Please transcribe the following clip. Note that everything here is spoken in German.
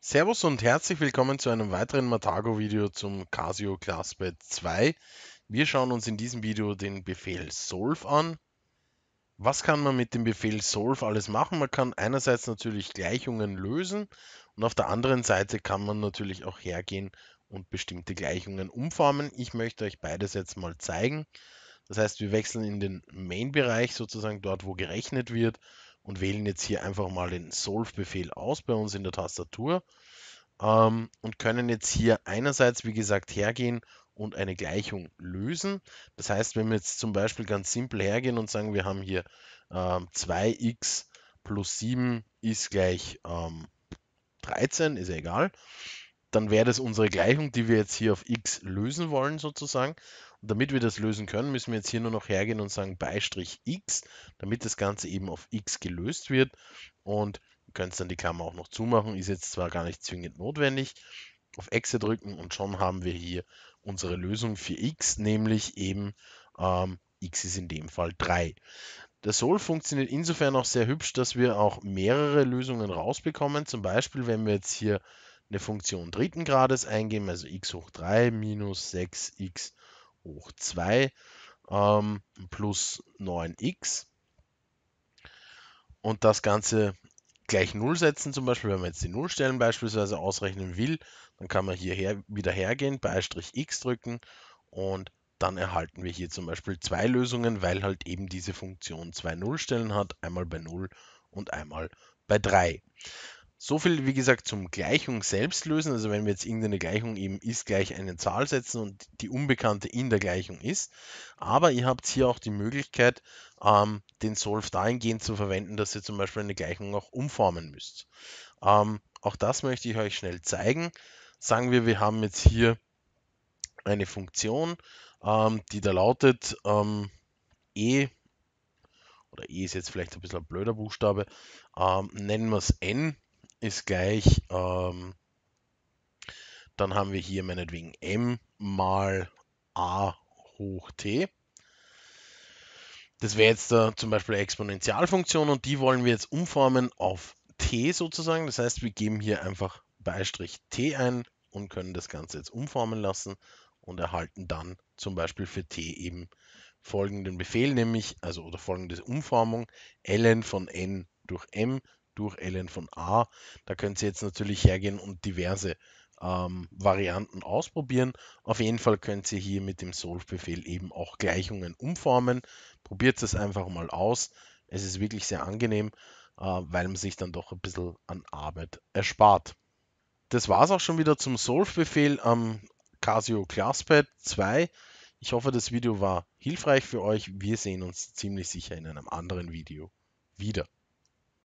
Servus und herzlich willkommen zu einem weiteren Matago-Video zum Casio ClassPad 2. Wir schauen uns in diesem Video den Befehl solve an. Was kann man mit dem Befehl solve alles machen? Man kann einerseits natürlich Gleichungen lösen und auf der anderen Seite kann man natürlich auch hergehen und bestimmte Gleichungen umformen. Ich möchte euch beides jetzt mal zeigen. Das heißt, wir wechseln in den Main-Bereich sozusagen dort, wo gerechnet wird und wählen jetzt hier einfach mal den Solve-Befehl aus bei uns in der Tastatur ähm, und können jetzt hier einerseits, wie gesagt, hergehen und eine Gleichung lösen. Das heißt, wenn wir jetzt zum Beispiel ganz simpel hergehen und sagen, wir haben hier äh, 2x plus 7 ist gleich ähm, 13, ist ja egal, dann wäre das unsere Gleichung, die wir jetzt hier auf x lösen wollen sozusagen damit wir das lösen können, müssen wir jetzt hier nur noch hergehen und sagen Beistrich x, damit das Ganze eben auf x gelöst wird. Und ihr könnt dann die Klammer auch noch zumachen, ist jetzt zwar gar nicht zwingend notwendig. Auf Exe drücken und schon haben wir hier unsere Lösung für x, nämlich eben ähm, x ist in dem Fall 3. Der Sol funktioniert insofern auch sehr hübsch, dass wir auch mehrere Lösungen rausbekommen. Zum Beispiel, wenn wir jetzt hier eine Funktion dritten Grades eingeben, also x hoch 3 minus 6x hoch 2 ähm, plus 9x. Und das Ganze gleich 0 setzen, zum Beispiel, wenn man jetzt die Nullstellen beispielsweise ausrechnen will, dann kann man hierher wieder hergehen, Beistrich x drücken und dann erhalten wir hier zum Beispiel zwei Lösungen, weil halt eben diese Funktion zwei Nullstellen hat, einmal bei 0 und einmal bei 3. So viel, wie gesagt, zum Gleichung selbst lösen. Also wenn wir jetzt irgendeine Gleichung eben ist gleich eine Zahl setzen und die Unbekannte in der Gleichung ist. Aber ihr habt hier auch die Möglichkeit, ähm, den Solve dahingehend zu verwenden, dass ihr zum Beispiel eine Gleichung auch umformen müsst. Ähm, auch das möchte ich euch schnell zeigen. Sagen wir, wir haben jetzt hier eine Funktion, ähm, die da lautet ähm, e oder e ist jetzt vielleicht ein bisschen ein blöder Buchstabe, ähm, nennen wir es n ist gleich, ähm, dann haben wir hier meinetwegen m mal a hoch t. Das wäre jetzt da äh, zum Beispiel eine Exponentialfunktion und die wollen wir jetzt umformen auf t sozusagen. Das heißt, wir geben hier einfach Beistrich t ein und können das Ganze jetzt umformen lassen und erhalten dann zum Beispiel für t eben folgenden Befehl, nämlich, also oder folgende Umformung, ln von n durch m durch ln von a. Da könnt ihr jetzt natürlich hergehen und diverse ähm, Varianten ausprobieren. Auf jeden Fall könnt ihr hier mit dem Solve-Befehl eben auch Gleichungen umformen. Probiert es einfach mal aus. Es ist wirklich sehr angenehm, äh, weil man sich dann doch ein bisschen an Arbeit erspart. Das war es auch schon wieder zum Solve-Befehl am Casio ClassPad 2. Ich hoffe, das Video war hilfreich für euch. Wir sehen uns ziemlich sicher in einem anderen Video wieder.